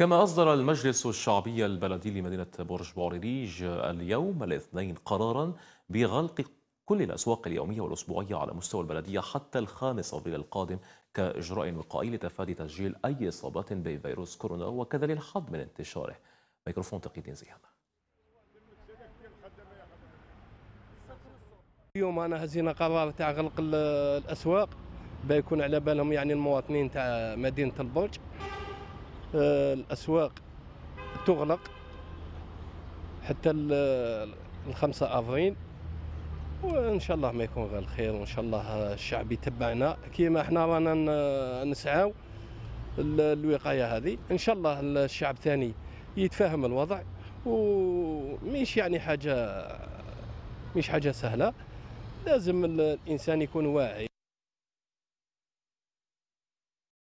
كما أصدر المجلس الشعبي البلدي لمدينة برج بوريريج اليوم الاثنين قرارا بغلق كل الأسواق اليومية والأسبوعية على مستوى البلدية حتى الخامس أبريل القادم كإجراء وقائي لتفادي تسجيل أي إصابات بفيروس كورونا وكذا للحد من انتشاره ميكروفون تقييد زيان اليوم أنا هزينا قرار تاع غلق الأسواق بيكون على بالهم يعني المواطنين تاع مدينة البرج آه، الاسواق تغلق حتى الخمسة افرين وان شاء الله ما يكون غير الخير وان شاء الله الشعب يتبعنا كيما حنا رانا نسعاو الوقايه هذه ان شاء الله الشعب ثاني يتفاهم الوضع وميش يعني حاجه مش حاجه سهله لازم الانسان يكون واعي